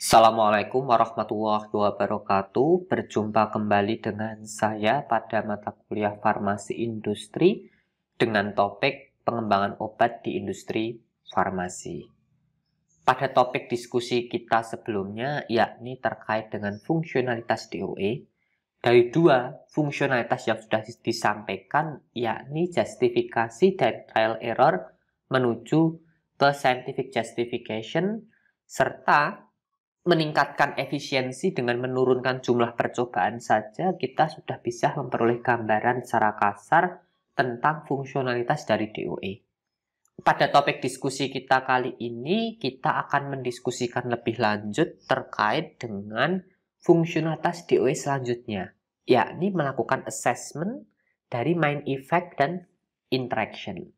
Assalamualaikum warahmatullahi wabarakatuh. Berjumpa kembali dengan saya pada mata kuliah Farmasi Industri dengan topik pengembangan obat di industri farmasi. Pada topik diskusi kita sebelumnya yakni terkait dengan fungsionalitas DOE. Dari dua fungsionalitas yang sudah disampaikan yakni justifikasi dan trial error menuju ke scientific justification serta meningkatkan efisiensi dengan menurunkan jumlah percobaan saja kita sudah bisa memperoleh gambaran secara kasar tentang fungsionalitas dari DOE. Pada topik diskusi kita kali ini, kita akan mendiskusikan lebih lanjut terkait dengan fungsionalitas DOE selanjutnya, yakni melakukan assessment dari main effect dan interaction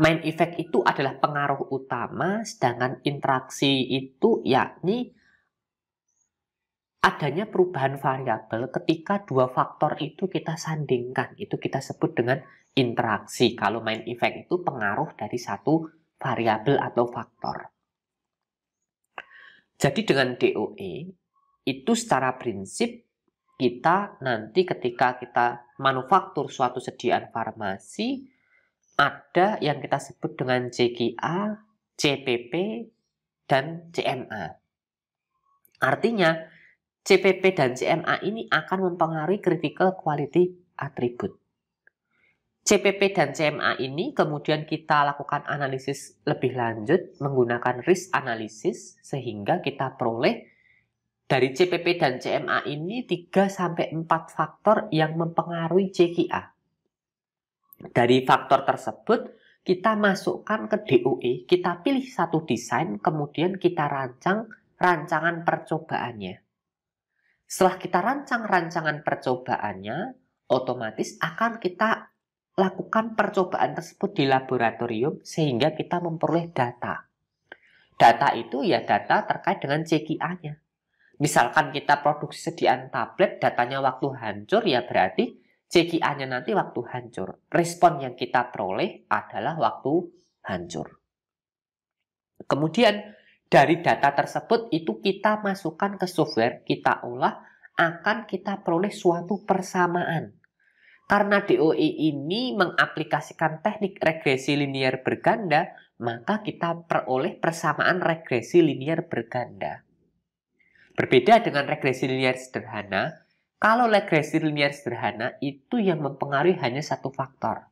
main effect itu adalah pengaruh utama, sedangkan interaksi itu yakni adanya perubahan variabel ketika dua faktor itu kita sandingkan. Itu kita sebut dengan interaksi. Kalau main effect itu pengaruh dari satu variabel atau faktor. Jadi dengan DOE itu secara prinsip kita nanti ketika kita manufaktur suatu sediaan farmasi ada yang kita sebut dengan JGA, CPP, dan CMA. Artinya, CPP dan CMA ini akan mempengaruhi critical quality attribute. CPP dan CMA ini kemudian kita lakukan analisis lebih lanjut menggunakan risk analysis sehingga kita peroleh dari CPP dan CMA ini 3 sampai 4 faktor yang mempengaruhi JGA. Dari faktor tersebut, kita masukkan ke DOE, kita pilih satu desain, kemudian kita rancang rancangan percobaannya. Setelah kita rancang rancangan percobaannya, otomatis akan kita lakukan percobaan tersebut di laboratorium sehingga kita memperoleh data. Data itu ya data terkait dengan cqa nya Misalkan kita produksi sediaan tablet, datanya waktu hancur ya berarti CKA-nya nanti waktu hancur. Respon yang kita peroleh adalah waktu hancur. Kemudian dari data tersebut itu kita masukkan ke software, kita olah, akan kita peroleh suatu persamaan. Karena DOE ini mengaplikasikan teknik regresi linier berganda, maka kita peroleh persamaan regresi linier berganda. Berbeda dengan regresi linier sederhana, kalau regresi linear sederhana itu yang mempengaruhi hanya satu faktor.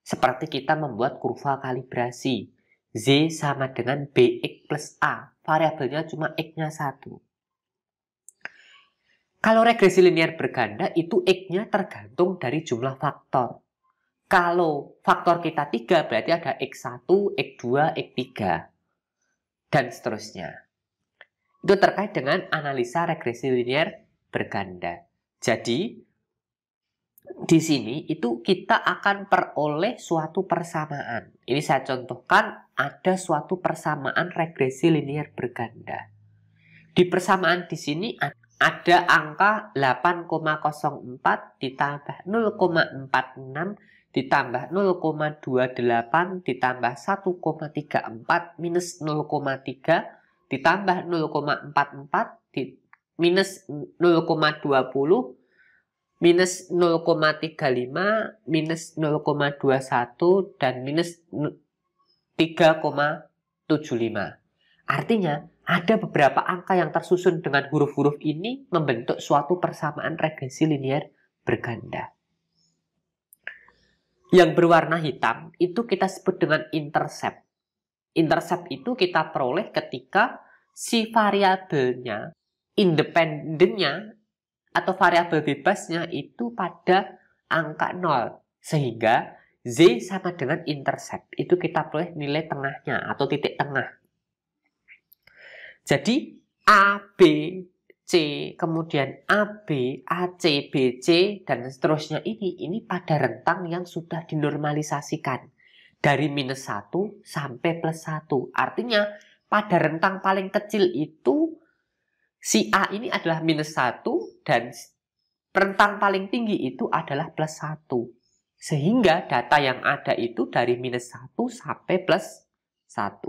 Seperti kita membuat kurva kalibrasi. Z sama dengan BX plus A. Variabelnya cuma X-nya 1. Kalau regresi linear berganda itu X-nya tergantung dari jumlah faktor. Kalau faktor kita 3 berarti ada X1, X2, X3 dan seterusnya. Itu terkait dengan analisa regresi linear berganda. Jadi di sini itu kita akan peroleh suatu persamaan. Ini saya contohkan ada suatu persamaan regresi linear berganda. Di persamaan di sini ada angka 8,04 ditambah 0,46 ditambah 0,28 ditambah 1,34 minus 0,3 ditambah 0,44 minus 0,20 minus 0,35, minus 0,21, dan minus 3,75. Artinya, ada beberapa angka yang tersusun dengan huruf-huruf ini membentuk suatu persamaan regresi linier berganda. Yang berwarna hitam itu kita sebut dengan intercept. Intercept itu kita peroleh ketika si variabelnya independennya atau variabel bebasnya itu pada angka 0. Sehingga Z sama dengan intercept. Itu kita peroleh nilai tengahnya atau titik tengah. Jadi A, B, C, kemudian A, B, A, C, B, C, dan seterusnya ini, ini pada rentang yang sudah dinormalisasikan. Dari minus 1 sampai plus 1. Artinya pada rentang paling kecil itu si A ini adalah minus 1 dan rentang paling tinggi itu adalah plus 1. Sehingga data yang ada itu dari minus 1 sampai plus 1.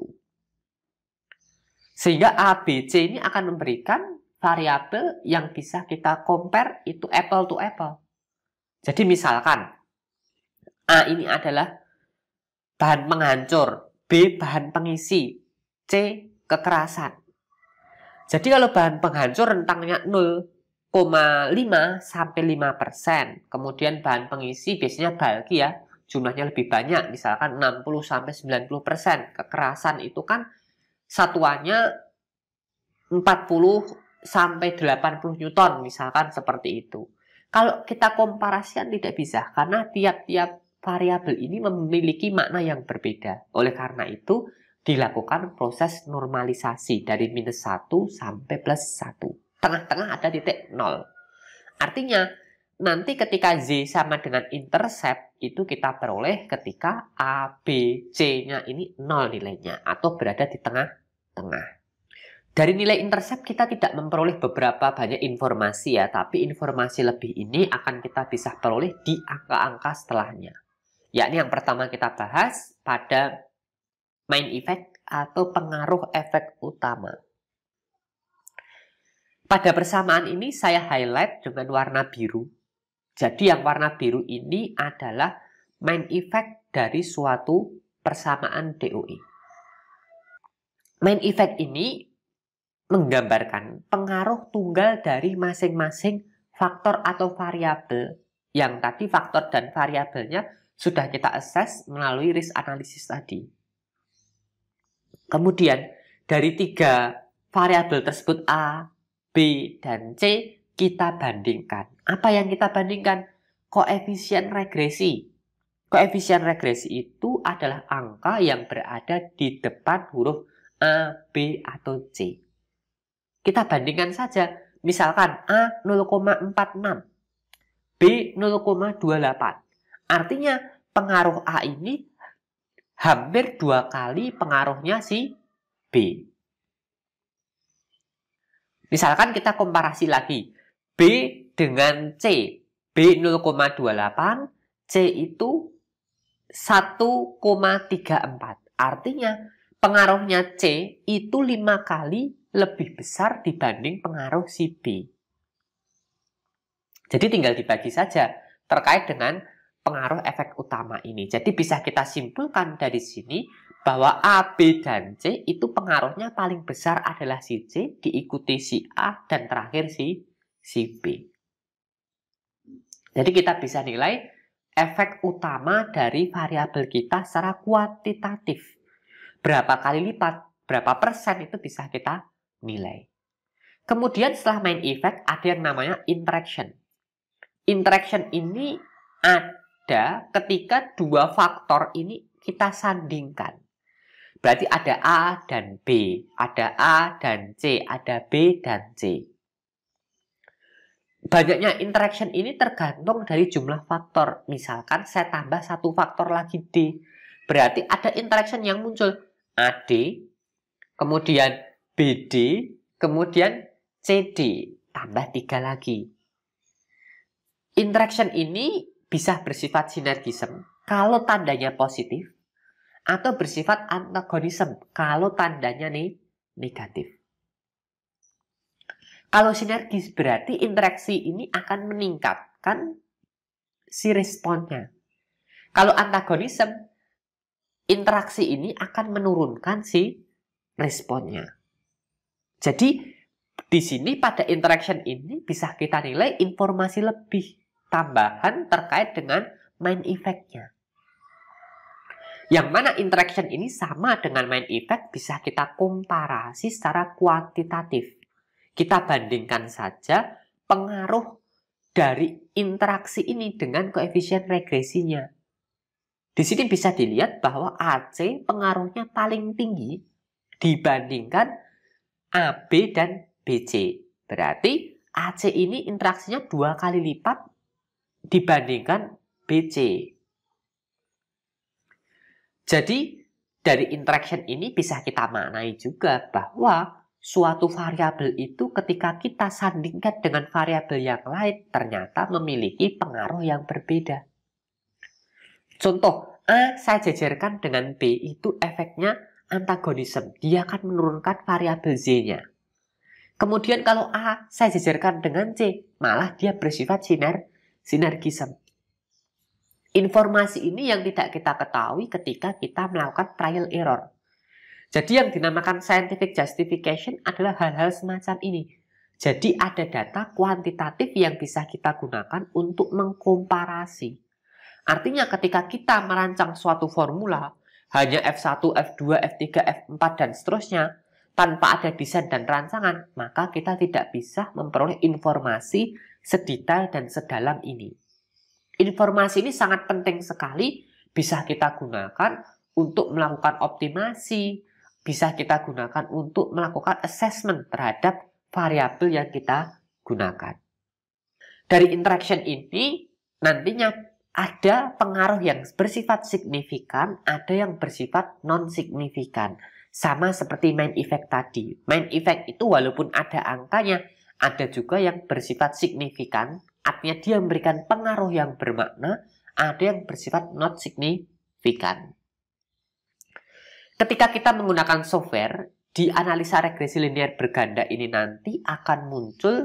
Sehingga a b c ini akan memberikan variabel yang bisa kita compare itu apple to apple. Jadi misalkan A ini adalah bahan menghancur B bahan pengisi, C kekerasan. Jadi kalau bahan penghancur rentangnya 0,5 sampai 5 persen. Kemudian bahan pengisi biasanya balki ya, jumlahnya lebih banyak, misalkan 60 sampai 90 persen. Kekerasan itu kan satuannya 40 sampai 80 newton misalkan seperti itu. Kalau kita komparasikan tidak bisa karena tiap-tiap variabel ini memiliki makna yang berbeda. Oleh karena itu, dilakukan proses normalisasi dari minus 1 sampai plus 1. Tengah-tengah ada titik 0. Artinya, nanti ketika Z sama dengan intercept, itu kita peroleh ketika A, B, C-nya ini 0 nilainya, atau berada di tengah-tengah. Dari nilai intercept kita tidak memperoleh beberapa banyak informasi ya, tapi informasi lebih ini akan kita bisa peroleh di angka-angka setelahnya. Yakni yang pertama kita bahas pada main effect atau pengaruh efek utama. Pada persamaan ini saya highlight dengan warna biru. Jadi yang warna biru ini adalah main effect dari suatu persamaan DOE. Main effect ini menggambarkan pengaruh tunggal dari masing-masing faktor atau variabel yang tadi faktor dan variabelnya sudah kita assess melalui risk analysis tadi. Kemudian dari tiga variabel tersebut A, B, dan C kita bandingkan. Apa yang kita bandingkan? Koefisien regresi. Koefisien regresi itu adalah angka yang berada di depan huruf A, e, B, atau C. Kita bandingkan saja. Misalkan A 0,46, B 0,28. Artinya pengaruh A ini hampir dua kali pengaruhnya si B. Misalkan kita komparasi lagi B dengan C. B 0,28, C itu 1,34. Artinya pengaruhnya C itu lima kali lebih besar dibanding pengaruh si B. Jadi tinggal dibagi saja terkait dengan pengaruh efek utama ini. Jadi bisa kita simpulkan dari sini bahwa A, B, dan C itu pengaruhnya paling besar adalah si C, diikuti si A, dan terakhir si, si B. Jadi kita bisa nilai efek utama dari variabel kita secara kuantitatif. Berapa kali lipat, berapa persen itu bisa kita nilai. Kemudian setelah main effect ada yang namanya interaction. Interaction ini ada ada ketika dua faktor ini kita sandingkan. Berarti ada A dan B, ada A dan C, ada B dan C. Banyaknya interaction ini tergantung dari jumlah faktor. Misalkan saya tambah satu faktor lagi D. Berarti ada interaction yang muncul AD, kemudian BD, kemudian CD. Tambah tiga lagi. Interaction ini bisa bersifat sinergisme kalau tandanya positif atau bersifat antagonisme kalau tandanya nih negatif. Kalau sinergis berarti interaksi ini akan meningkatkan si responnya. Kalau antagonisme, interaksi ini akan menurunkan si responnya. Jadi di sini pada interaction ini bisa kita nilai informasi lebih tambahan terkait dengan main effect Yang mana interaction ini sama dengan main effect bisa kita komparasi secara kuantitatif. Kita bandingkan saja pengaruh dari interaksi ini dengan koefisien regresinya. Di sini bisa dilihat bahwa AC pengaruhnya paling tinggi dibandingkan AB dan BC. Berarti AC ini interaksinya dua kali lipat dibandingkan BC. Jadi dari interaction ini bisa kita maknai juga bahwa suatu variabel itu ketika kita sandingkan dengan variabel yang lain ternyata memiliki pengaruh yang berbeda. Contoh, A saya jajarkan dengan B itu efeknya antagonisme. Dia akan menurunkan variabel Z-nya. Kemudian kalau A saya jajarkan dengan C, malah dia bersifat sinergi sinergisme. Informasi ini yang tidak kita ketahui ketika kita melakukan trial error. Jadi yang dinamakan scientific justification adalah hal-hal semacam ini. Jadi ada data kuantitatif yang bisa kita gunakan untuk mengkomparasi. Artinya ketika kita merancang suatu formula, hanya F1, F2, F3, F4, dan seterusnya, tanpa ada desain dan rancangan, maka kita tidak bisa memperoleh informasi sedetail dan sedalam ini. Informasi ini sangat penting sekali bisa kita gunakan untuk melakukan optimasi, bisa kita gunakan untuk melakukan assessment terhadap variabel yang kita gunakan. Dari interaction ini nantinya ada pengaruh yang bersifat signifikan, ada yang bersifat non signifikan. Sama seperti main effect tadi. Main effect itu walaupun ada angkanya, ada juga yang bersifat signifikan, artinya dia memberikan pengaruh yang bermakna, ada yang bersifat not signifikan. Ketika kita menggunakan software, di analisa regresi linear berganda ini nanti akan muncul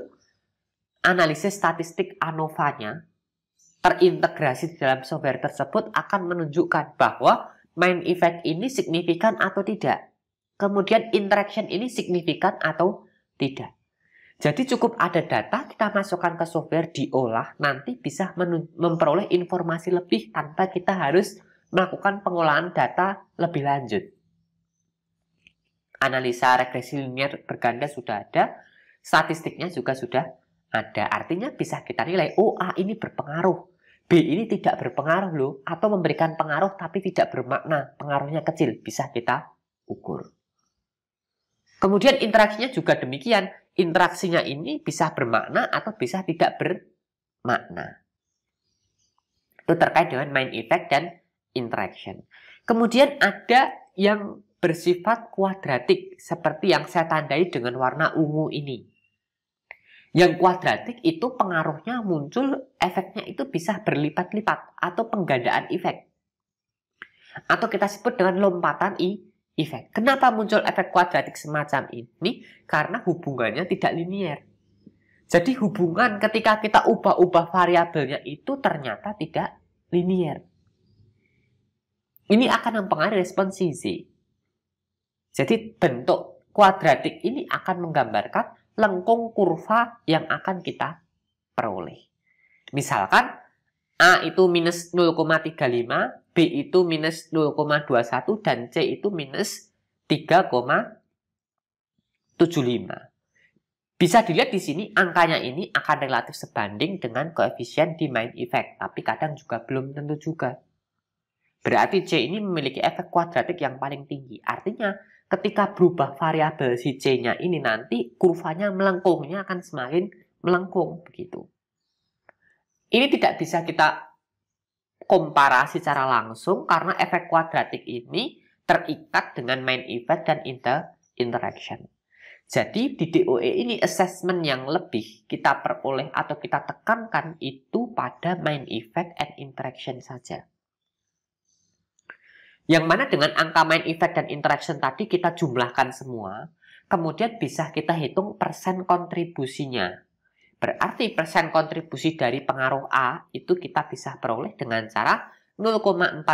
analisis statistik ANOVA-nya terintegrasi di dalam software tersebut akan menunjukkan bahwa main effect ini signifikan atau tidak. Kemudian interaction ini signifikan atau tidak. Jadi cukup ada data, kita masukkan ke software, diolah, nanti bisa memperoleh informasi lebih tanpa kita harus melakukan pengolahan data lebih lanjut. Analisa regresi linear berganda sudah ada, statistiknya juga sudah ada. Artinya bisa kita nilai, oh A ini berpengaruh, B ini tidak berpengaruh loh, atau memberikan pengaruh tapi tidak bermakna, pengaruhnya kecil, bisa kita ukur. Kemudian interaksinya juga demikian, interaksinya ini bisa bermakna atau bisa tidak bermakna. Itu terkait dengan main effect dan interaction. Kemudian ada yang bersifat kuadratik seperti yang saya tandai dengan warna ungu ini. Yang kuadratik itu pengaruhnya muncul, efeknya itu bisa berlipat-lipat atau penggandaan efek. Atau kita sebut dengan lompatan I Efek. Kenapa muncul efek kuadratik semacam ini? Karena hubungannya tidak linier. Jadi hubungan ketika kita ubah-ubah variabelnya itu ternyata tidak linier. Ini akan mempengaruhi respon CZ. Jadi bentuk kuadratik ini akan menggambarkan lengkung kurva yang akan kita peroleh. Misalkan A itu minus 0,35, B itu minus 0,21, dan C itu minus 3,75. Bisa dilihat di sini angkanya ini akan relatif sebanding dengan koefisien di main effect, tapi kadang juga belum tentu juga. Berarti C ini memiliki efek kuadratik yang paling tinggi. Artinya ketika berubah variabel si C-nya ini nanti kurvanya melengkungnya akan semakin melengkung begitu. Ini tidak bisa kita komparasi secara langsung karena efek kuadratik ini terikat dengan main event dan inter interaction. Jadi di DOE ini assessment yang lebih kita peroleh atau kita tekankan itu pada main effect and interaction saja. Yang mana dengan angka main effect dan interaction tadi kita jumlahkan semua, kemudian bisa kita hitung persen kontribusinya. Berarti persen kontribusi dari pengaruh A itu kita bisa peroleh dengan cara 0,45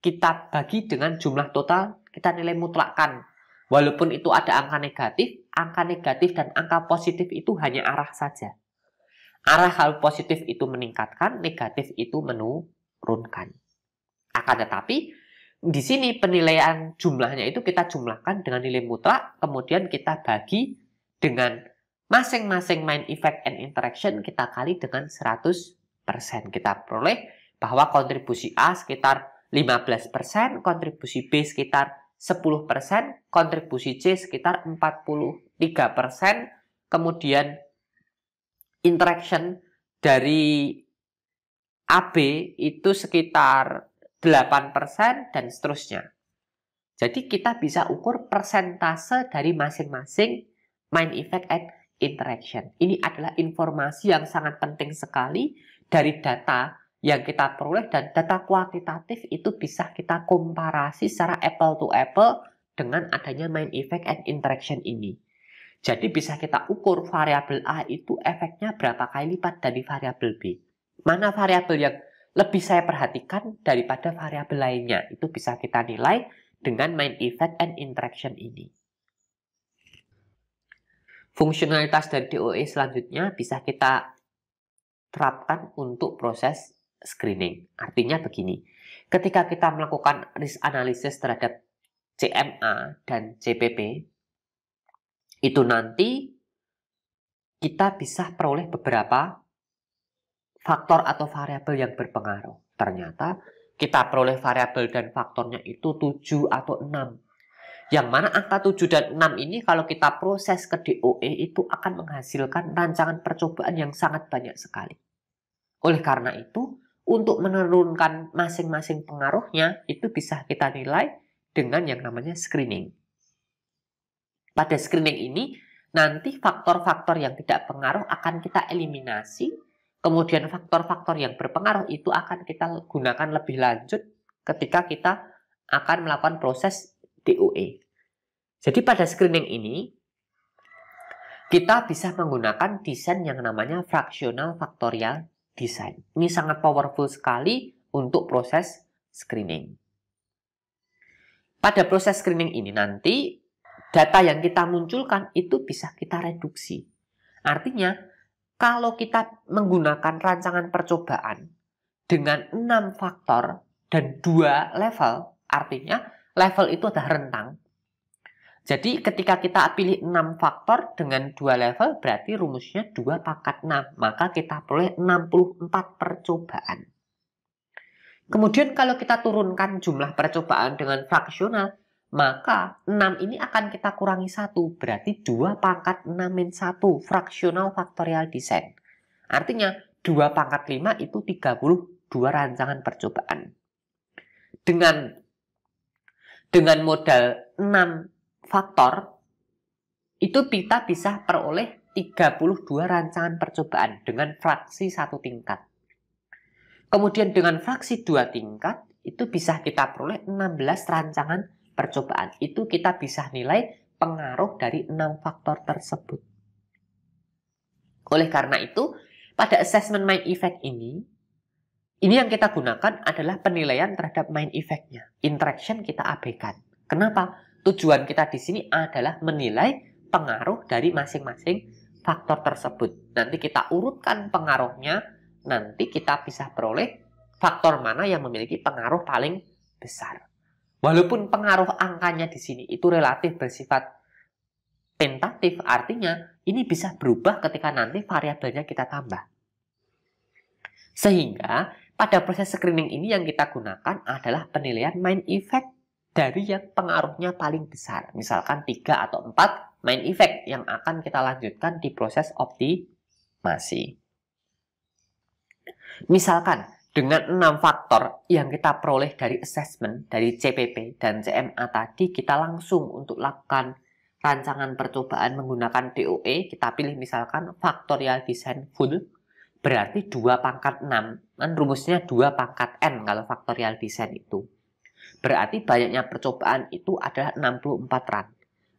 kita bagi dengan jumlah total kita nilai mutlakkan. Walaupun itu ada angka negatif, angka negatif dan angka positif itu hanya arah saja. Arah hal positif itu meningkatkan, negatif itu menurunkan. Akan tetapi, di sini penilaian jumlahnya itu kita jumlahkan dengan nilai mutlak, kemudian kita bagi dengan Masing-masing main effect and interaction kita kali dengan 100%. Kita peroleh bahwa kontribusi A sekitar 15%, kontribusi B sekitar 10%, kontribusi C sekitar 43%, kemudian interaction dari AB itu sekitar 8% dan seterusnya. Jadi kita bisa ukur persentase dari masing-masing main effect and interaction. Ini adalah informasi yang sangat penting sekali dari data yang kita peroleh dan data kuantitatif itu bisa kita komparasi secara apple to apple dengan adanya main effect and interaction ini. Jadi bisa kita ukur variabel A itu efeknya berapa kali lipat dari variabel B. Mana variabel yang lebih saya perhatikan daripada variabel lainnya. Itu bisa kita nilai dengan main effect and interaction ini. Fungsionalitas dari DOE selanjutnya bisa kita terapkan untuk proses screening. Artinya begini, ketika kita melakukan risk analysis terhadap CMA dan CPP, itu nanti kita bisa peroleh beberapa faktor atau variabel yang berpengaruh. Ternyata kita peroleh variabel dan faktornya itu 7 atau 6 yang mana angka 7 dan 6 ini kalau kita proses ke DOE itu akan menghasilkan rancangan percobaan yang sangat banyak sekali. Oleh karena itu, untuk menurunkan masing-masing pengaruhnya itu bisa kita nilai dengan yang namanya screening. Pada screening ini, nanti faktor-faktor yang tidak pengaruh akan kita eliminasi, kemudian faktor-faktor yang berpengaruh itu akan kita gunakan lebih lanjut ketika kita akan melakukan proses DOE. Jadi pada screening ini kita bisa menggunakan desain yang namanya fractional factorial design. Ini sangat powerful sekali untuk proses screening. Pada proses screening ini nanti data yang kita munculkan itu bisa kita reduksi. Artinya, kalau kita menggunakan rancangan percobaan dengan 6 faktor dan 2 level, artinya level itu adalah rentang. Jadi ketika kita pilih 6 faktor dengan 2 level berarti rumusnya 2 pangkat 6. Maka kita peroleh 64 percobaan. Kemudian kalau kita turunkan jumlah percobaan dengan fraksional, maka 6 ini akan kita kurangi 1, berarti 2 pangkat 6 min 1 fraksional faktorial desain. Artinya 2 pangkat 5 itu 32 rancangan percobaan. Dengan dengan modal 6 faktor itu kita bisa peroleh 32 rancangan percobaan dengan fraksi satu tingkat. Kemudian dengan fraksi dua tingkat itu bisa kita peroleh 16 rancangan percobaan. Itu kita bisa nilai pengaruh dari enam faktor tersebut. Oleh karena itu, pada assessment mind effect ini ini yang kita gunakan adalah penilaian terhadap main efeknya. Interaction kita abaikan. Kenapa? Tujuan kita di sini adalah menilai pengaruh dari masing-masing faktor tersebut. Nanti kita urutkan pengaruhnya, nanti kita bisa peroleh faktor mana yang memiliki pengaruh paling besar. Walaupun pengaruh angkanya di sini itu relatif bersifat tentatif, artinya ini bisa berubah ketika nanti variabelnya kita tambah. Sehingga pada proses screening ini yang kita gunakan adalah penilaian main effect dari yang pengaruhnya paling besar. Misalkan 3 atau 4 main effect yang akan kita lanjutkan di proses optimasi. Misalkan dengan enam faktor yang kita peroleh dari assessment, dari CPP dan CMA tadi, kita langsung untuk lakukan rancangan percobaan menggunakan DOE, kita pilih misalkan faktorial design full Berarti 2 pangkat 6, kan rumusnya 2 pangkat N kalau faktorial design itu. Berarti banyaknya percobaan itu adalah 64 run.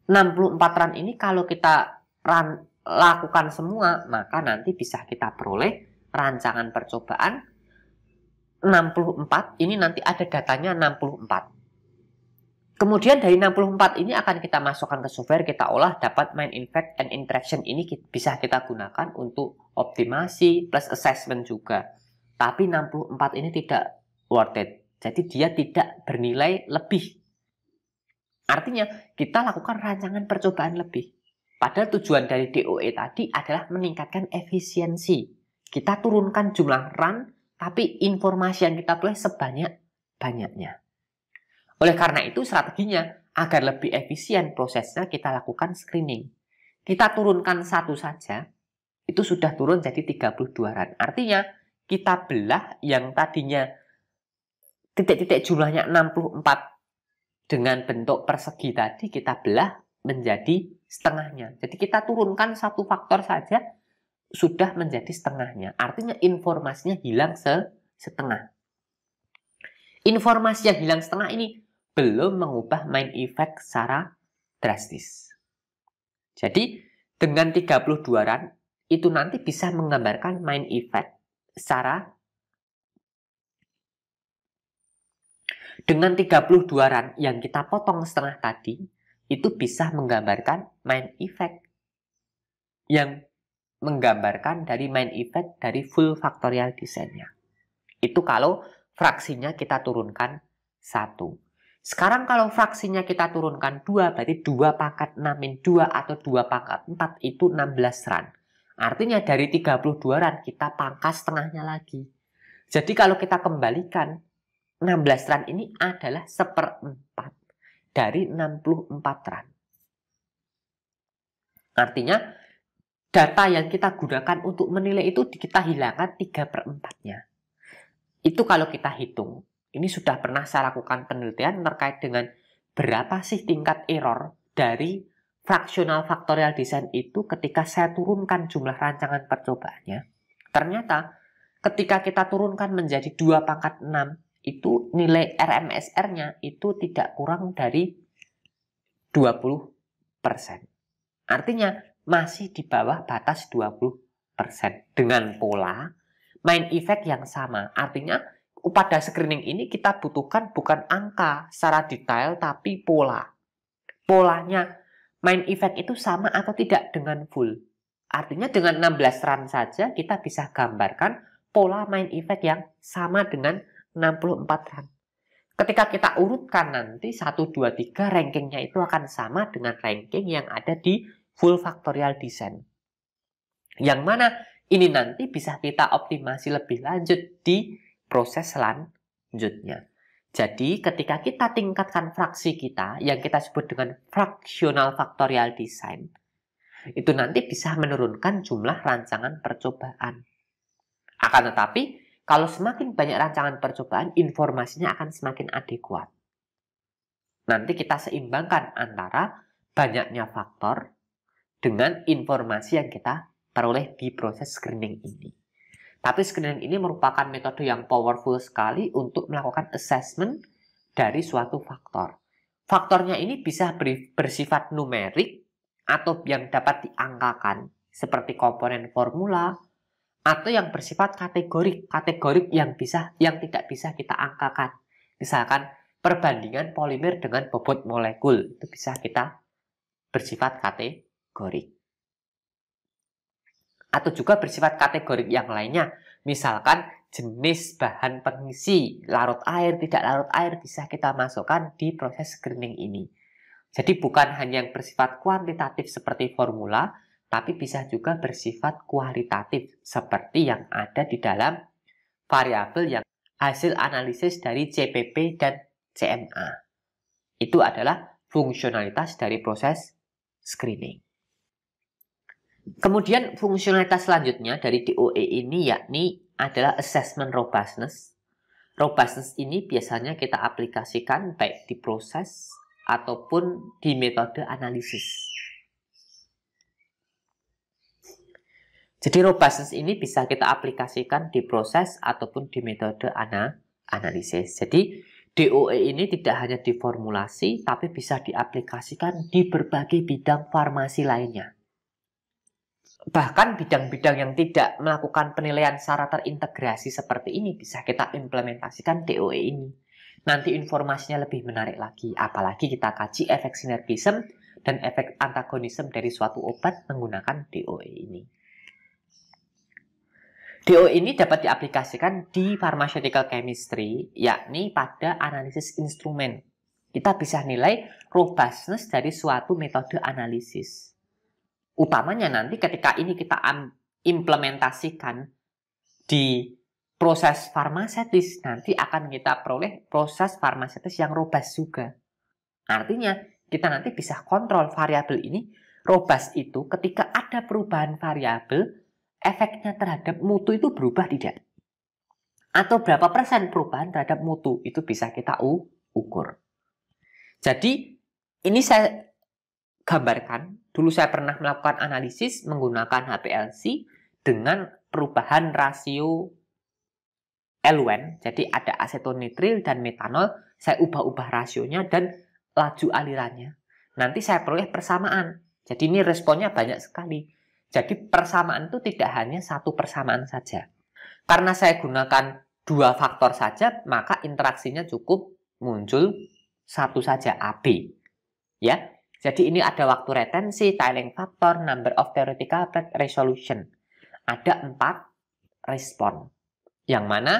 64 run ini kalau kita run, lakukan semua, maka nanti bisa kita peroleh rancangan percobaan 64. Ini nanti ada datanya 64. Kemudian dari 64 ini akan kita masukkan ke software, kita olah dapat main infect and interaction ini bisa kita gunakan untuk optimasi plus assessment juga. Tapi 64 ini tidak worth it. Jadi dia tidak bernilai lebih. Artinya kita lakukan rancangan percobaan lebih. Padahal tujuan dari DOE tadi adalah meningkatkan efisiensi. Kita turunkan jumlah run, tapi informasi yang kita peroleh sebanyak-banyaknya. Oleh karena itu strateginya agar lebih efisien prosesnya kita lakukan screening. Kita turunkan satu saja, itu sudah turun jadi 32 ran. Artinya kita belah yang tadinya titik-titik jumlahnya 64 dengan bentuk persegi tadi kita belah menjadi setengahnya. Jadi kita turunkan satu faktor saja sudah menjadi setengahnya. Artinya informasinya hilang setengah. Informasi yang hilang setengah ini belum mengubah main effect secara drastis. Jadi, dengan 32 run, itu nanti bisa menggambarkan main effect secara dengan 32 run yang kita potong setengah tadi, itu bisa menggambarkan main effect yang menggambarkan dari main effect dari full factorial desainnya. Itu kalau fraksinya kita turunkan satu. Sekarang kalau fraksinya kita turunkan 2, berarti 2 pangkat 6 min 2 atau 2 pangkat 4 itu 16 ran. Artinya dari 32 ran kita pangkas setengahnya lagi. Jadi kalau kita kembalikan, 16 ran ini adalah seperempat dari 64 ran. Artinya data yang kita gunakan untuk menilai itu kita hilangkan 3 per 4-nya. Itu kalau kita hitung. Ini sudah pernah saya lakukan penelitian terkait dengan berapa sih tingkat error dari fraksional faktorial design itu ketika saya turunkan jumlah rancangan percobaannya. Ternyata ketika kita turunkan menjadi 2 pangkat 6 itu nilai RMSR-nya itu tidak kurang dari 20%. Artinya masih di bawah batas 20% dengan pola main effect yang sama. Artinya pada screening ini kita butuhkan bukan angka secara detail tapi pola. Polanya main event itu sama atau tidak dengan full. Artinya dengan 16 run saja kita bisa gambarkan pola main effect yang sama dengan 64 run. Ketika kita urutkan nanti 1, 2, 3 rankingnya itu akan sama dengan ranking yang ada di full factorial design. Yang mana ini nanti bisa kita optimasi lebih lanjut di proses selanjutnya. Jadi ketika kita tingkatkan fraksi kita yang kita sebut dengan fractional factorial design, itu nanti bisa menurunkan jumlah rancangan percobaan. Akan tetapi, kalau semakin banyak rancangan percobaan, informasinya akan semakin adekuat. Nanti kita seimbangkan antara banyaknya faktor dengan informasi yang kita peroleh di proses screening ini. Tapi screening ini merupakan metode yang powerful sekali untuk melakukan assessment dari suatu faktor. Faktornya ini bisa bersifat numerik atau yang dapat diangkakan seperti komponen formula atau yang bersifat kategorik, kategorik yang bisa yang tidak bisa kita angkakan. Misalkan perbandingan polimer dengan bobot molekul itu bisa kita bersifat kategorik atau juga bersifat kategorik yang lainnya. Misalkan jenis bahan pengisi, larut air, tidak larut air bisa kita masukkan di proses screening ini. Jadi bukan hanya yang bersifat kuantitatif seperti formula, tapi bisa juga bersifat kualitatif seperti yang ada di dalam variabel yang hasil analisis dari CPP dan CMA. Itu adalah fungsionalitas dari proses screening. Kemudian fungsionalitas selanjutnya dari DOE ini yakni adalah assessment robustness. Robustness ini biasanya kita aplikasikan baik di proses ataupun di metode analisis. Jadi robustness ini bisa kita aplikasikan di proses ataupun di metode ana analisis. Jadi DOE ini tidak hanya diformulasi, tapi bisa diaplikasikan di berbagai bidang farmasi lainnya bahkan bidang-bidang yang tidak melakukan penilaian secara terintegrasi seperti ini bisa kita implementasikan DOE ini. Nanti informasinya lebih menarik lagi, apalagi kita kaji efek sinergisme dan efek antagonisme dari suatu obat menggunakan DOE ini. DOE ini dapat diaplikasikan di pharmaceutical chemistry, yakni pada analisis instrumen. Kita bisa nilai robustness dari suatu metode analisis utamanya nanti ketika ini kita implementasikan di proses farmasetis nanti akan kita peroleh proses farmasetis yang robas juga. Artinya kita nanti bisa kontrol variabel ini robas itu ketika ada perubahan variabel efeknya terhadap mutu itu berubah tidak atau berapa persen perubahan terhadap mutu itu bisa kita ukur. Jadi ini saya gambarkan, dulu saya pernah melakukan analisis menggunakan HPLC dengan perubahan rasio eluen. jadi ada asetonitril dan metanol, saya ubah-ubah rasionya dan laju alirannya. Nanti saya peroleh persamaan. Jadi ini responnya banyak sekali. Jadi persamaan itu tidak hanya satu persamaan saja. Karena saya gunakan dua faktor saja, maka interaksinya cukup muncul satu saja AB. Ya, jadi ini ada waktu retensi, tiling factor, number of theoretical resolution. Ada empat respon. Yang mana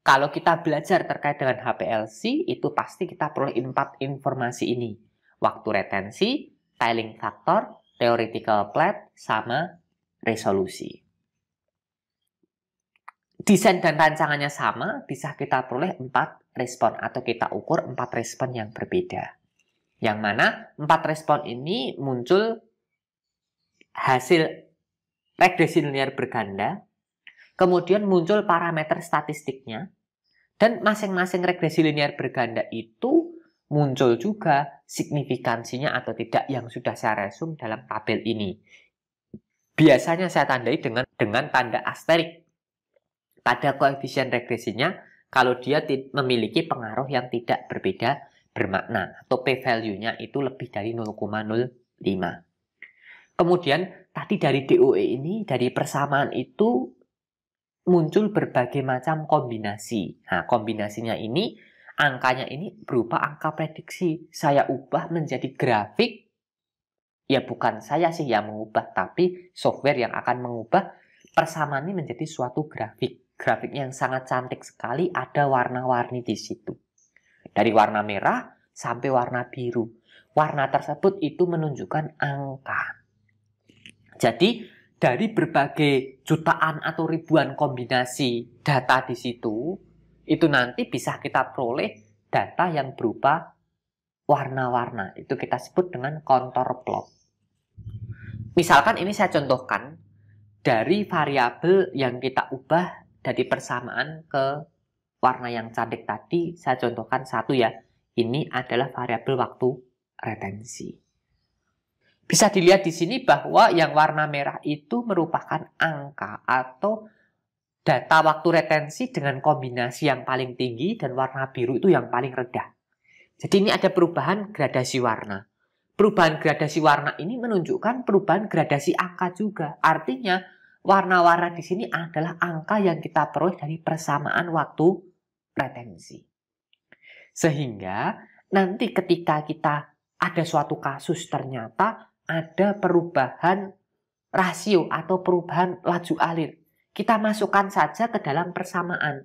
kalau kita belajar terkait dengan HPLC, itu pasti kita perlu empat informasi ini. Waktu retensi, tiling factor, theoretical plate, sama resolusi. Desain dan rancangannya sama, bisa kita peroleh empat respon atau kita ukur empat respon yang berbeda. Yang mana empat respon ini muncul hasil regresi linear berganda, kemudian muncul parameter statistiknya, dan masing-masing regresi linear berganda itu muncul juga signifikansinya atau tidak yang sudah saya resum dalam tabel ini. Biasanya saya tandai dengan dengan tanda asterik pada koefisien regresinya kalau dia memiliki pengaruh yang tidak berbeda bermakna atau p value-nya itu lebih dari 0,05. Kemudian tadi dari DOE ini dari persamaan itu muncul berbagai macam kombinasi. Nah, kombinasinya ini angkanya ini berupa angka prediksi. Saya ubah menjadi grafik. Ya bukan saya sih yang mengubah, tapi software yang akan mengubah persamaan ini menjadi suatu grafik. Grafiknya yang sangat cantik sekali, ada warna-warni di situ dari warna merah sampai warna biru. Warna tersebut itu menunjukkan angka. Jadi dari berbagai jutaan atau ribuan kombinasi data di situ, itu nanti bisa kita peroleh data yang berupa warna-warna. Itu kita sebut dengan kontor plot. Misalkan ini saya contohkan dari variabel yang kita ubah dari persamaan ke warna yang cantik tadi saya contohkan satu ya. Ini adalah variabel waktu retensi. Bisa dilihat di sini bahwa yang warna merah itu merupakan angka atau data waktu retensi dengan kombinasi yang paling tinggi dan warna biru itu yang paling rendah. Jadi ini ada perubahan gradasi warna. Perubahan gradasi warna ini menunjukkan perubahan gradasi angka juga. Artinya warna-warna di sini adalah angka yang kita peroleh dari persamaan waktu pretensi. Sehingga nanti ketika kita ada suatu kasus ternyata ada perubahan rasio atau perubahan laju alir. Kita masukkan saja ke dalam persamaan.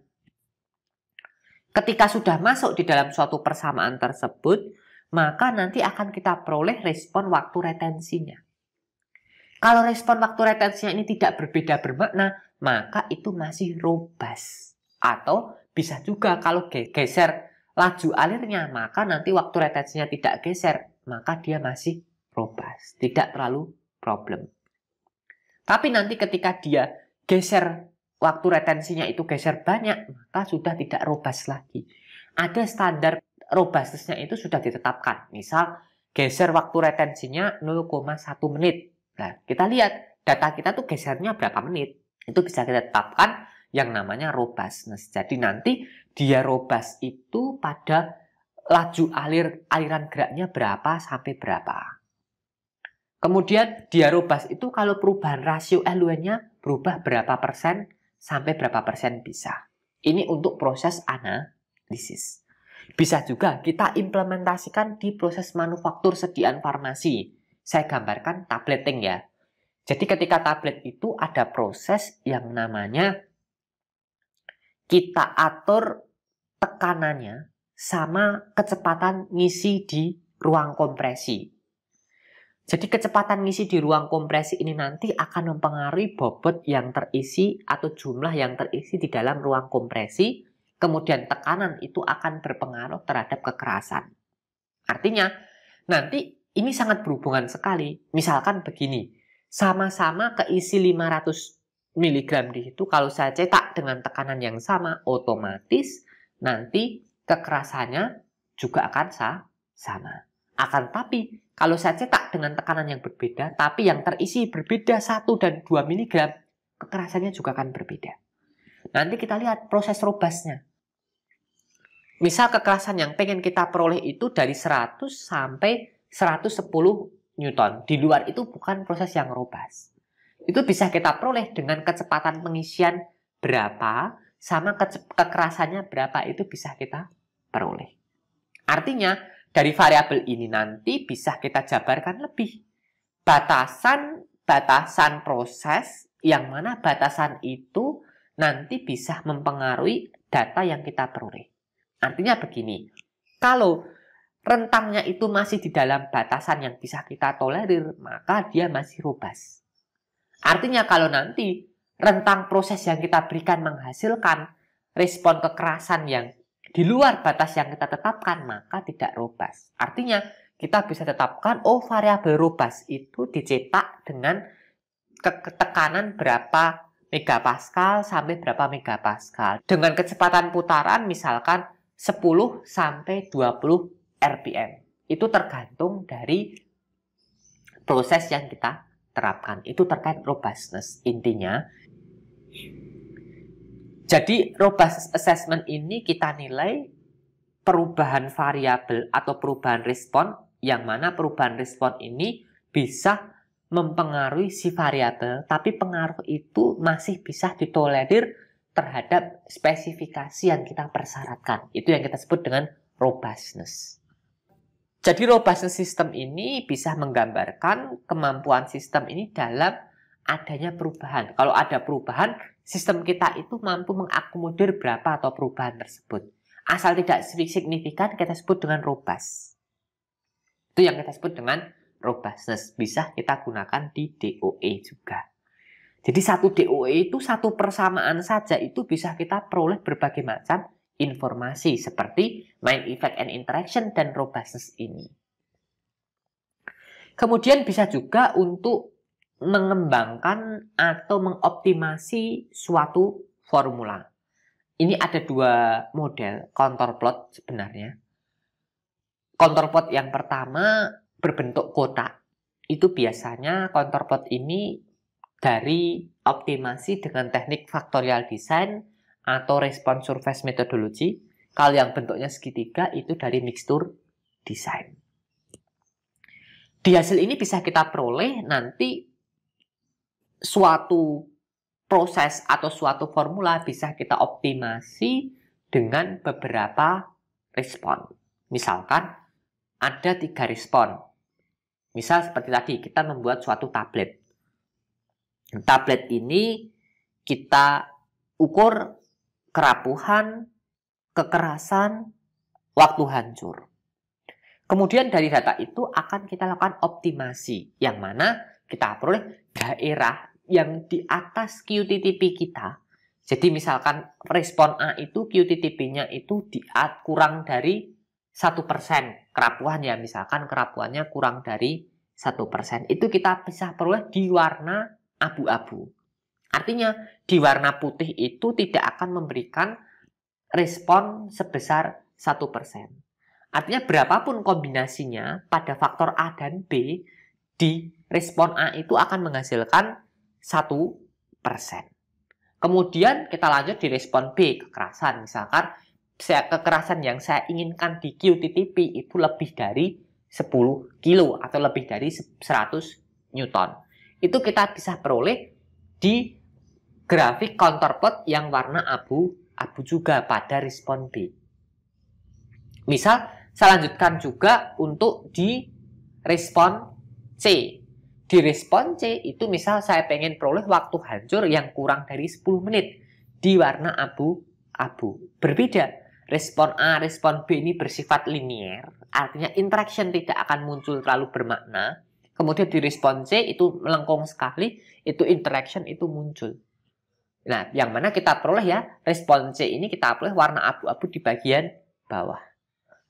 Ketika sudah masuk di dalam suatu persamaan tersebut, maka nanti akan kita peroleh respon waktu retensinya. Kalau respon waktu retensinya ini tidak berbeda bermakna, maka itu masih robust atau bisa juga kalau geser laju alirnya, maka nanti waktu retensinya tidak geser, maka dia masih robas tidak terlalu problem. Tapi nanti ketika dia geser waktu retensinya itu geser banyak, maka sudah tidak robas lagi. Ada standar robustnessnya itu sudah ditetapkan. Misal geser waktu retensinya 0,1 menit. Nah, kita lihat data kita tuh gesernya berapa menit. Itu bisa kita tetapkan yang namanya robustness. Jadi nanti dia robust itu pada laju alir aliran geraknya berapa sampai berapa. Kemudian dia robust itu kalau perubahan rasio LUN-nya berubah berapa persen sampai berapa persen bisa. Ini untuk proses analisis. Bisa juga kita implementasikan di proses manufaktur sediaan farmasi. Saya gambarkan tableting ya. Jadi ketika tablet itu ada proses yang namanya kita atur tekanannya sama kecepatan ngisi di ruang kompresi. Jadi kecepatan ngisi di ruang kompresi ini nanti akan mempengaruhi bobot yang terisi atau jumlah yang terisi di dalam ruang kompresi, kemudian tekanan itu akan berpengaruh terhadap kekerasan. Artinya, nanti ini sangat berhubungan sekali. Misalkan begini, sama-sama keisi 500 miligram situ kalau saya cetak dengan tekanan yang sama, otomatis nanti kekerasannya juga akan sama. Akan tapi, kalau saya cetak dengan tekanan yang berbeda, tapi yang terisi berbeda 1 dan 2 miligram, kekerasannya juga akan berbeda. Nanti kita lihat proses robasnya. Misal kekerasan yang pengen kita peroleh itu dari 100 sampai 110 Newton. Di luar itu bukan proses yang robas. Itu bisa kita peroleh dengan kecepatan pengisian berapa sama kekerasannya berapa itu bisa kita peroleh. Artinya dari variabel ini nanti bisa kita jabarkan lebih batasan batasan proses yang mana batasan itu nanti bisa mempengaruhi data yang kita peroleh. Artinya begini, kalau rentangnya itu masih di dalam batasan yang bisa kita tolerir, maka dia masih robust. Artinya kalau nanti rentang proses yang kita berikan menghasilkan respon kekerasan yang di luar batas yang kita tetapkan, maka tidak robas. Artinya kita bisa tetapkan, oh variabel robas itu dicetak dengan tekanan berapa megapascal sampai berapa megapascal. Dengan kecepatan putaran misalkan 10 sampai 20 RPM. Itu tergantung dari proses yang kita terapkan. Itu terkait robustness intinya. Jadi robust assessment ini kita nilai perubahan variabel atau perubahan respon yang mana perubahan respon ini bisa mempengaruhi si variabel, tapi pengaruh itu masih bisa ditolerir terhadap spesifikasi yang kita persyaratkan. Itu yang kita sebut dengan robustness. Jadi robustness sistem ini bisa menggambarkan kemampuan sistem ini dalam adanya perubahan. Kalau ada perubahan, sistem kita itu mampu mengakomodir berapa atau perubahan tersebut. Asal tidak signifikan, kita sebut dengan robust. Itu yang kita sebut dengan robustness. Bisa kita gunakan di DOE juga. Jadi satu DOE itu satu persamaan saja itu bisa kita peroleh berbagai macam informasi seperti mind effect and interaction dan robustness ini. Kemudian bisa juga untuk mengembangkan atau mengoptimasi suatu formula. Ini ada dua model counterplot sebenarnya. Counterplot yang pertama berbentuk kotak. Itu biasanya counterplot ini dari optimasi dengan teknik factorial design atau response surface methodology. Kalau yang bentuknya segitiga itu dari mixture design. Di hasil ini bisa kita peroleh nanti suatu proses atau suatu formula bisa kita optimasi dengan beberapa respon. Misalkan ada tiga respon. Misal seperti tadi kita membuat suatu tablet. Tablet ini kita ukur kerapuhan, kekerasan, waktu hancur. Kemudian dari data itu akan kita lakukan optimasi, yang mana kita peroleh daerah yang di atas QTTP kita. Jadi misalkan respon A itu QTTP-nya itu di kurang dari satu persen kerapuhan ya misalkan kerapuhannya kurang dari satu persen itu kita bisa peroleh di warna abu-abu Artinya di warna putih itu tidak akan memberikan respon sebesar 1%. Artinya berapapun kombinasinya pada faktor A dan B di respon A itu akan menghasilkan 1%. Kemudian kita lanjut di respon B, kekerasan. Misalkan kekerasan yang saya inginkan di QTTP itu lebih dari 10 kilo atau lebih dari 100 newton. Itu kita bisa peroleh di grafik counterplot yang warna abu-abu juga pada respon B. Misal, saya lanjutkan juga untuk di respon C. Di respon C itu misal saya pengen peroleh waktu hancur yang kurang dari 10 menit di warna abu-abu. Berbeda, respon A, respon B ini bersifat linier, artinya interaction tidak akan muncul terlalu bermakna. Kemudian di respon C itu melengkung sekali, itu interaction itu muncul. Nah, yang mana kita peroleh ya, respon C ini kita peroleh warna abu-abu di bagian bawah.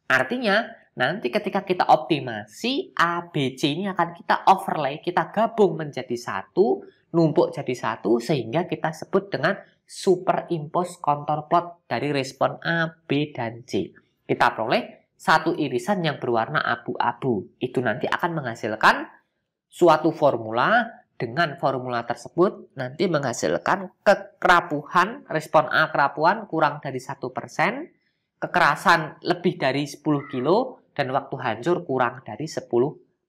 Artinya, nanti ketika kita optimasi, A, B, C ini akan kita overlay, kita gabung menjadi satu, numpuk jadi satu, sehingga kita sebut dengan superimpose contour plot dari respon A, B, dan C. Kita peroleh satu irisan yang berwarna abu-abu. Itu nanti akan menghasilkan suatu formula dengan formula tersebut nanti menghasilkan kekerapuhan, respon A kerapuhan kurang dari 1%, kekerasan lebih dari 10 kilo, dan waktu hancur kurang dari 10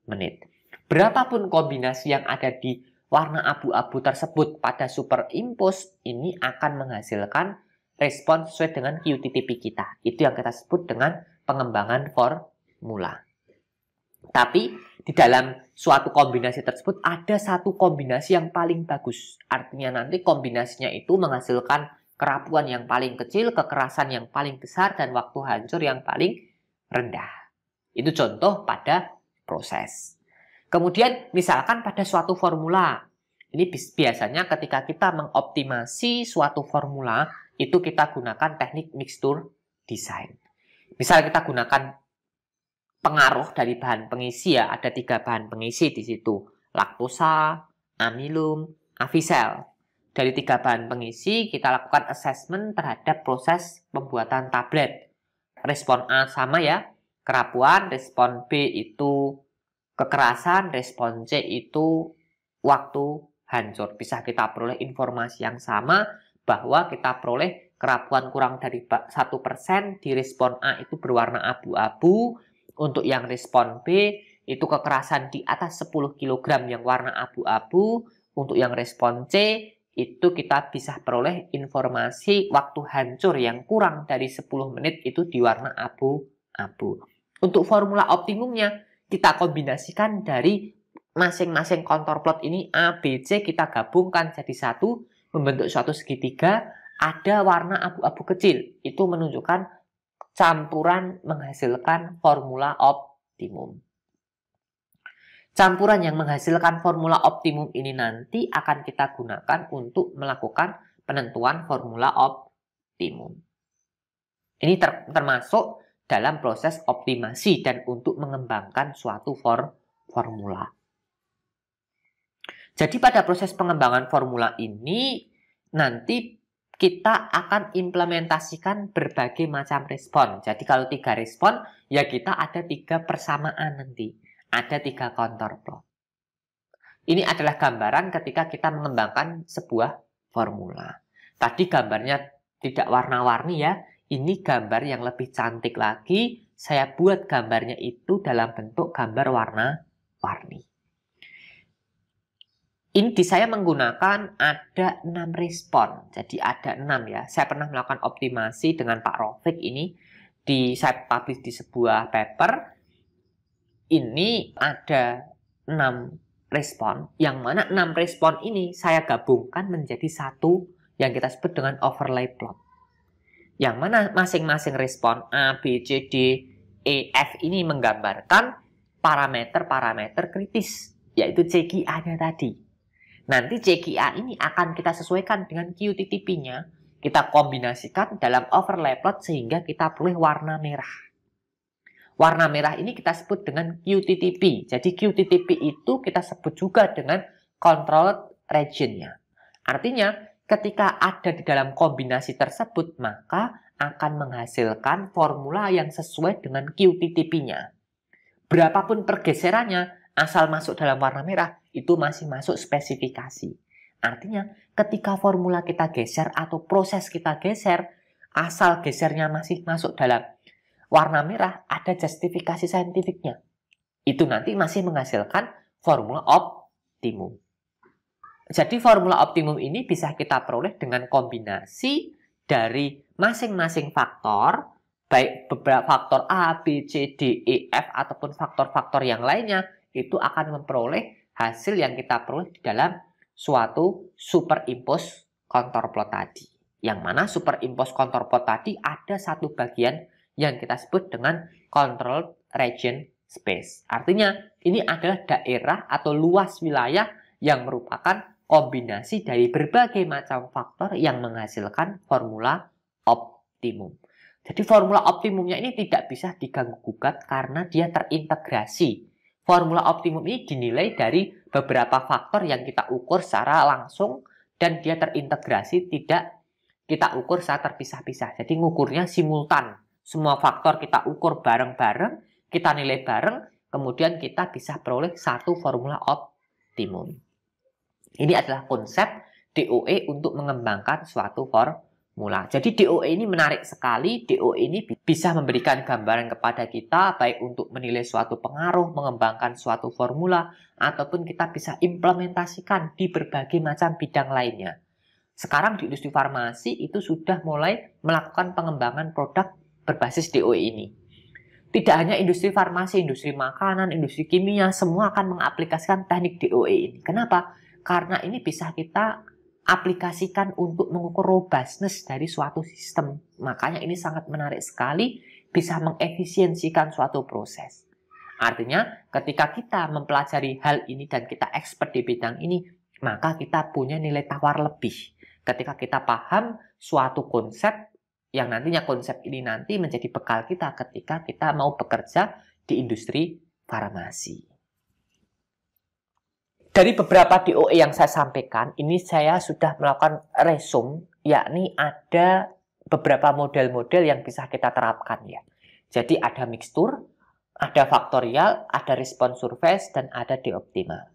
menit. Berapapun kombinasi yang ada di warna abu-abu tersebut pada superimpose ini akan menghasilkan respon sesuai dengan QTTP kita. Itu yang kita sebut dengan pengembangan formula. Tapi di dalam suatu kombinasi tersebut ada satu kombinasi yang paling bagus. Artinya nanti kombinasinya itu menghasilkan kerapuan yang paling kecil, kekerasan yang paling besar, dan waktu hancur yang paling rendah. Itu contoh pada proses. Kemudian misalkan pada suatu formula. Ini biasanya ketika kita mengoptimasi suatu formula, itu kita gunakan teknik mixture design. Misal kita gunakan pengaruh dari bahan pengisi ya. Ada tiga bahan pengisi di situ. Laktosa, amilum, avicel. Dari tiga bahan pengisi, kita lakukan assessment terhadap proses pembuatan tablet. Respon A sama ya, kerapuan. Respon B itu kekerasan. Respon C itu waktu hancur. Bisa kita peroleh informasi yang sama bahwa kita peroleh kerapuan kurang dari satu persen di respon A itu berwarna abu-abu, untuk yang respon B itu kekerasan di atas 10 kg yang warna abu-abu. Untuk yang respon C itu kita bisa peroleh informasi waktu hancur yang kurang dari 10 menit itu di warna abu-abu. Untuk formula optimumnya kita kombinasikan dari masing-masing kontor plot ini A, B, C kita gabungkan jadi satu membentuk suatu segitiga ada warna abu-abu kecil itu menunjukkan campuran menghasilkan formula optimum. Campuran yang menghasilkan formula optimum ini nanti akan kita gunakan untuk melakukan penentuan formula optimum. Ini ter termasuk dalam proses optimasi dan untuk mengembangkan suatu for formula. Jadi pada proses pengembangan formula ini nanti kita akan implementasikan berbagai macam respon. Jadi kalau tiga respon, ya kita ada tiga persamaan nanti. Ada tiga kontor plot. Ini adalah gambaran ketika kita mengembangkan sebuah formula. Tadi gambarnya tidak warna-warni ya. Ini gambar yang lebih cantik lagi. Saya buat gambarnya itu dalam bentuk gambar warna-warni ini di saya menggunakan ada 6 respon. Jadi ada 6 ya. Saya pernah melakukan optimasi dengan Pak Rofik ini di saya publish di sebuah paper. Ini ada 6 respon yang mana 6 respon ini saya gabungkan menjadi satu yang kita sebut dengan overlay plot. Yang mana masing-masing respon A, B, C, D, E, F ini menggambarkan parameter-parameter kritis yaitu cga nya tadi Nanti JGA ini akan kita sesuaikan dengan QTTP-nya. Kita kombinasikan dalam overlay plot sehingga kita pilih warna merah. Warna merah ini kita sebut dengan QTTP. Jadi QTTP itu kita sebut juga dengan control region-nya. Artinya ketika ada di dalam kombinasi tersebut maka akan menghasilkan formula yang sesuai dengan QTTP-nya. Berapapun pergeserannya asal masuk dalam warna merah itu masih masuk spesifikasi. Artinya, ketika formula kita geser atau proses kita geser, asal gesernya masih masuk dalam warna merah, ada justifikasi saintifiknya. Itu nanti masih menghasilkan formula optimum. Jadi formula optimum ini bisa kita peroleh dengan kombinasi dari masing-masing faktor baik beberapa faktor A, B, C, D, E, F ataupun faktor-faktor yang lainnya itu akan memperoleh hasil yang kita peroleh di dalam suatu superimpos kontor plot tadi. Yang mana superimpos kontor plot tadi ada satu bagian yang kita sebut dengan control region space. Artinya ini adalah daerah atau luas wilayah yang merupakan kombinasi dari berbagai macam faktor yang menghasilkan formula optimum. Jadi formula optimumnya ini tidak bisa diganggu gugat karena dia terintegrasi Formula optimum ini dinilai dari beberapa faktor yang kita ukur secara langsung dan dia terintegrasi tidak kita ukur secara terpisah-pisah. Jadi ngukurnya simultan. Semua faktor kita ukur bareng-bareng, kita nilai bareng, kemudian kita bisa peroleh satu formula optimum. Ini adalah konsep DOE untuk mengembangkan suatu formula mula. Jadi DOE ini menarik sekali. DOE ini bisa memberikan gambaran kepada kita baik untuk menilai suatu pengaruh, mengembangkan suatu formula, ataupun kita bisa implementasikan di berbagai macam bidang lainnya. Sekarang di industri farmasi itu sudah mulai melakukan pengembangan produk berbasis DOE ini. Tidak hanya industri farmasi, industri makanan, industri kimia, semua akan mengaplikasikan teknik DOE ini. Kenapa? Karena ini bisa kita aplikasikan untuk mengukur robustness dari suatu sistem. Makanya ini sangat menarik sekali bisa mengefisiensikan suatu proses. Artinya, ketika kita mempelajari hal ini dan kita expert di bidang ini, maka kita punya nilai tawar lebih. Ketika kita paham suatu konsep yang nantinya konsep ini nanti menjadi bekal kita ketika kita mau bekerja di industri farmasi dari beberapa DOE yang saya sampaikan, ini saya sudah melakukan resum, yakni ada beberapa model-model yang bisa kita terapkan ya. Jadi ada mixture, ada faktorial, ada respon surface, dan ada optimal.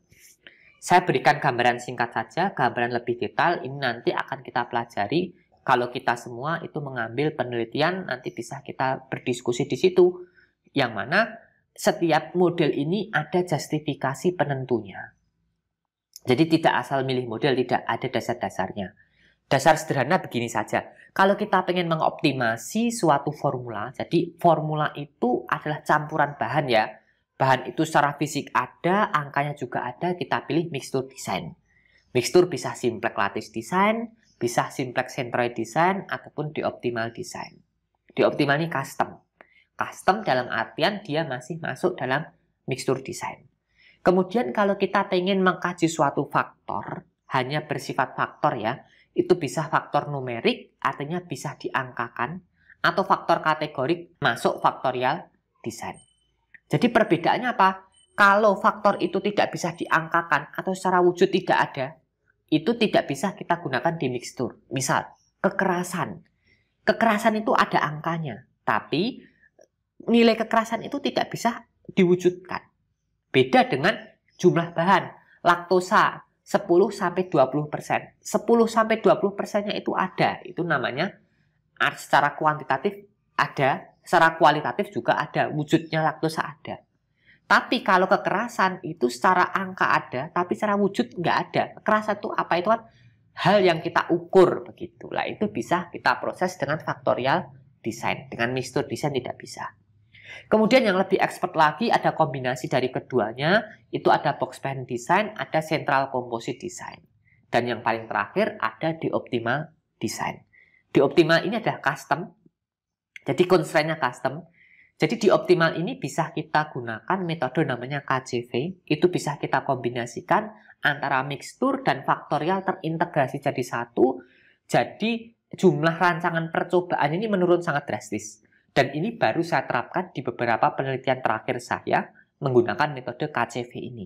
Saya berikan gambaran singkat saja, gambaran lebih detail ini nanti akan kita pelajari. Kalau kita semua itu mengambil penelitian, nanti bisa kita berdiskusi di situ. Yang mana setiap model ini ada justifikasi penentunya. Jadi tidak asal milih model, tidak ada dasar-dasarnya. Dasar sederhana begini saja. Kalau kita pengen mengoptimasi suatu formula, jadi formula itu adalah campuran bahan ya. Bahan itu secara fisik ada, angkanya juga ada, kita pilih mixture design. Mixture bisa simplex lattice design, bisa simplex centroid design, ataupun di optimal design. Di optimal ini custom. Custom dalam artian dia masih masuk dalam mixture design. Kemudian kalau kita ingin mengkaji suatu faktor, hanya bersifat faktor ya, itu bisa faktor numerik, artinya bisa diangkakan, atau faktor kategorik masuk faktorial desain. Jadi perbedaannya apa? Kalau faktor itu tidak bisa diangkakan atau secara wujud tidak ada, itu tidak bisa kita gunakan di tour. Misal, kekerasan. Kekerasan itu ada angkanya, tapi nilai kekerasan itu tidak bisa diwujudkan. Beda dengan jumlah bahan. Laktosa 10 sampai 20 persen. 10 sampai 20 persennya itu ada. Itu namanya secara kuantitatif ada, secara kualitatif juga ada. Wujudnya laktosa ada. Tapi kalau kekerasan itu secara angka ada, tapi secara wujud nggak ada. Kekerasan itu apa itu kan hal yang kita ukur begitulah itu bisa kita proses dengan faktorial desain. Dengan mistur desain tidak bisa. Kemudian yang lebih expert lagi ada kombinasi dari keduanya, itu ada box pen design, ada central composite design. Dan yang paling terakhir ada di optimal design. Di optimal ini adalah custom, jadi constraint-nya custom. Jadi di optimal ini bisa kita gunakan metode namanya KCV, itu bisa kita kombinasikan antara mixtur dan faktorial terintegrasi jadi satu, jadi jumlah rancangan percobaan ini menurun sangat drastis. Dan ini baru saya terapkan di beberapa penelitian terakhir saya menggunakan metode KCV ini.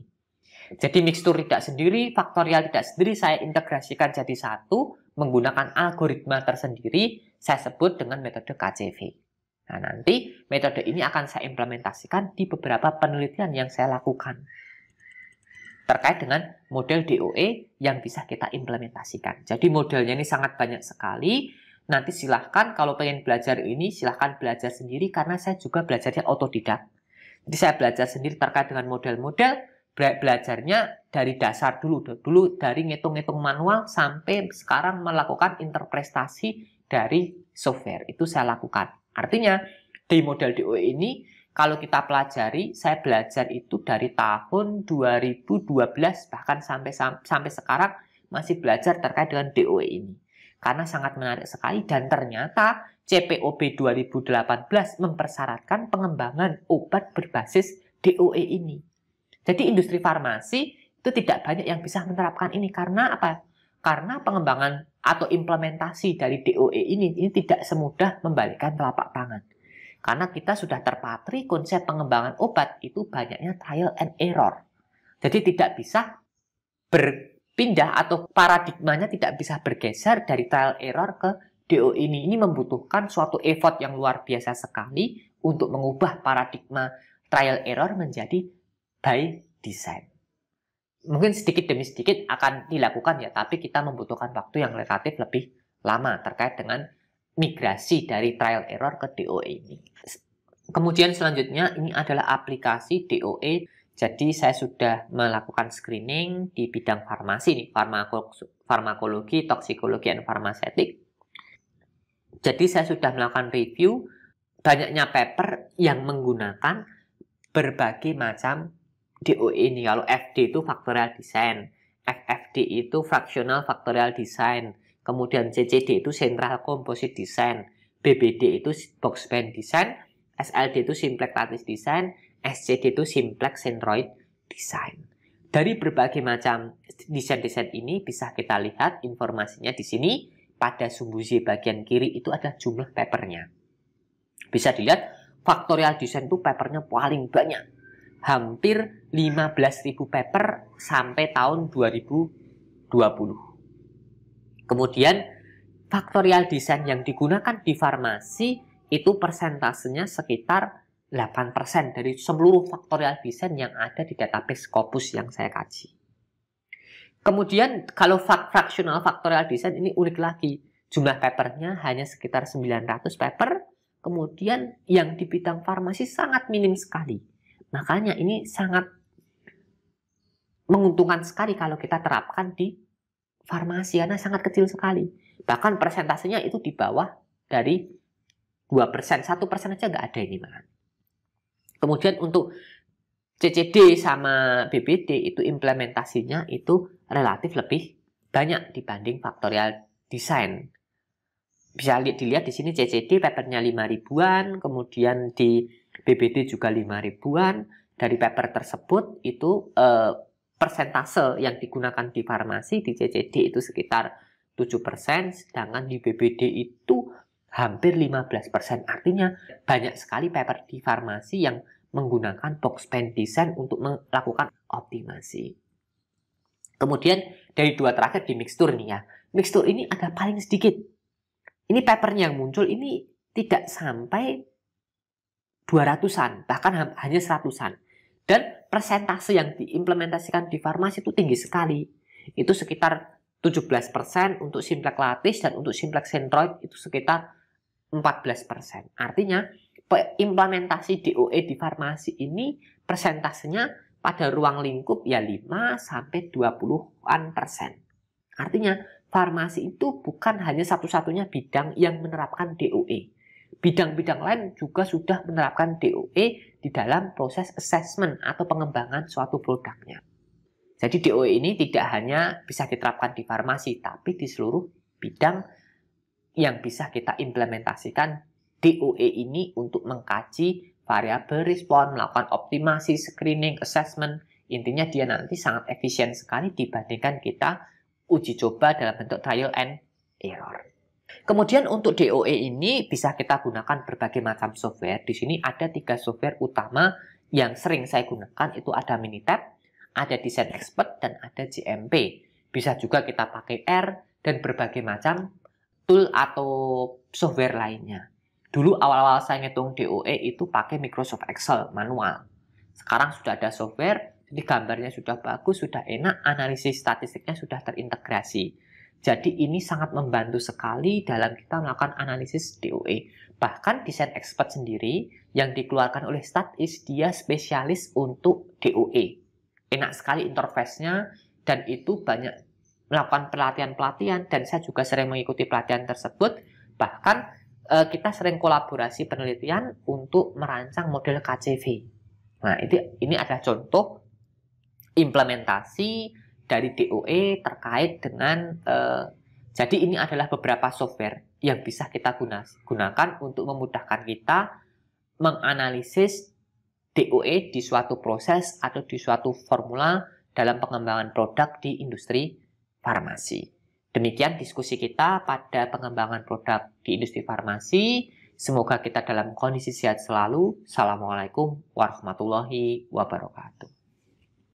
Jadi mixtur tidak sendiri, faktorial tidak sendiri, saya integrasikan jadi satu menggunakan algoritma tersendiri, saya sebut dengan metode KCV. Nah, nanti metode ini akan saya implementasikan di beberapa penelitian yang saya lakukan terkait dengan model DOE yang bisa kita implementasikan. Jadi modelnya ini sangat banyak sekali Nanti silahkan kalau pengen belajar ini silahkan belajar sendiri karena saya juga belajarnya otodidak. Jadi saya belajar sendiri terkait dengan model-model, belajarnya dari dasar dulu, dulu dari ngitung-ngitung manual sampai sekarang melakukan interpretasi dari software. Itu saya lakukan. Artinya di model DOE ini kalau kita pelajari, saya belajar itu dari tahun 2012 bahkan sampai sampai sekarang masih belajar terkait dengan DOE ini karena sangat menarik sekali dan ternyata CPOB 2018 mempersyaratkan pengembangan obat berbasis DOE ini. Jadi industri farmasi itu tidak banyak yang bisa menerapkan ini karena apa? Karena pengembangan atau implementasi dari DOE ini ini tidak semudah membalikkan telapak tangan. Karena kita sudah terpatri konsep pengembangan obat itu banyaknya trial and error. Jadi tidak bisa ber pindah atau paradigmanya tidak bisa bergeser dari trial error ke DO ini. Ini membutuhkan suatu effort yang luar biasa sekali untuk mengubah paradigma trial error menjadi by design. Mungkin sedikit demi sedikit akan dilakukan ya, tapi kita membutuhkan waktu yang relatif lebih lama terkait dengan migrasi dari trial error ke DOE ini. Kemudian selanjutnya ini adalah aplikasi DOE jadi saya sudah melakukan screening di bidang farmasi nih, farmakologi, toksikologi, dan farmasetik. Jadi saya sudah melakukan review banyaknya paper yang menggunakan berbagai macam DOE ini. Kalau FD itu factorial design, FFD itu fractional factorial design, kemudian CCD itu central composite design, BBD itu box band design, SLD itu lattice design, SCD itu Simplex Centroid Design. Dari berbagai macam desain-desain ini bisa kita lihat informasinya di sini pada sumbu Z bagian kiri itu ada jumlah papernya. Bisa dilihat faktorial desain itu papernya paling banyak. Hampir 15.000 paper sampai tahun 2020. Kemudian faktorial desain yang digunakan di farmasi itu persentasenya sekitar 8% dari seluruh faktorial desain yang ada di database Scopus yang saya kaji. Kemudian kalau fractional faktorial design ini unik lagi. Jumlah papernya hanya sekitar 900 paper. Kemudian yang di bidang farmasi sangat minim sekali. Makanya ini sangat menguntungkan sekali kalau kita terapkan di farmasi karena sangat kecil sekali. Bahkan persentasenya itu di bawah dari 2%, 1% aja nggak ada ini. Man. Kemudian untuk CCD sama BPD itu implementasinya itu relatif lebih banyak dibanding faktorial design. Bisa dilihat di sini CCD papernya 5 ribuan, kemudian di BPD juga 5 ribuan. Dari paper tersebut itu eh, persentase yang digunakan di farmasi di CCD itu sekitar 7%, sedangkan di BPD itu hampir 15%. Artinya banyak sekali paper di farmasi yang menggunakan box pen design untuk melakukan optimasi. Kemudian dari dua terakhir di mixture nih ya. Mixture ini agak paling sedikit. Ini papernya yang muncul ini tidak sampai 200-an, bahkan hanya 100-an. Dan persentase yang diimplementasikan di farmasi itu tinggi sekali. Itu sekitar 17% untuk simplex latis dan untuk simplex centroid itu sekitar 14%. Artinya implementasi DOE di farmasi ini persentasenya pada ruang lingkup ya 5 sampai 20-an persen. Artinya farmasi itu bukan hanya satu-satunya bidang yang menerapkan DOE. Bidang-bidang lain juga sudah menerapkan DOE di dalam proses assessment atau pengembangan suatu produknya. Jadi DOE ini tidak hanya bisa diterapkan di farmasi, tapi di seluruh bidang yang bisa kita implementasikan DOE ini untuk mengkaji variabel respon, melakukan optimasi, screening, assessment. Intinya dia nanti sangat efisien sekali dibandingkan kita uji coba dalam bentuk trial and error. Kemudian untuk DOE ini bisa kita gunakan berbagai macam software. Di sini ada tiga software utama yang sering saya gunakan itu ada Minitab, ada Design Expert, dan ada GMP. Bisa juga kita pakai R dan berbagai macam tool atau software lainnya. Dulu awal-awal saya ngitung DOE itu pakai Microsoft Excel manual. Sekarang sudah ada software, jadi gambarnya sudah bagus, sudah enak, analisis statistiknya sudah terintegrasi. Jadi ini sangat membantu sekali dalam kita melakukan analisis DOE. Bahkan desain expert sendiri yang dikeluarkan oleh Statis, dia spesialis untuk DOE. Enak sekali interface-nya dan itu banyak melakukan pelatihan-pelatihan dan saya juga sering mengikuti pelatihan tersebut bahkan eh, kita sering kolaborasi penelitian untuk merancang model KCV. Nah, itu ini adalah contoh implementasi dari DOE terkait dengan eh, jadi ini adalah beberapa software yang bisa kita guna, gunakan untuk memudahkan kita menganalisis DOE di suatu proses atau di suatu formula dalam pengembangan produk di industri farmasi. Demikian diskusi kita pada pengembangan produk di industri farmasi. Semoga kita dalam kondisi sehat selalu. Assalamualaikum warahmatullahi wabarakatuh.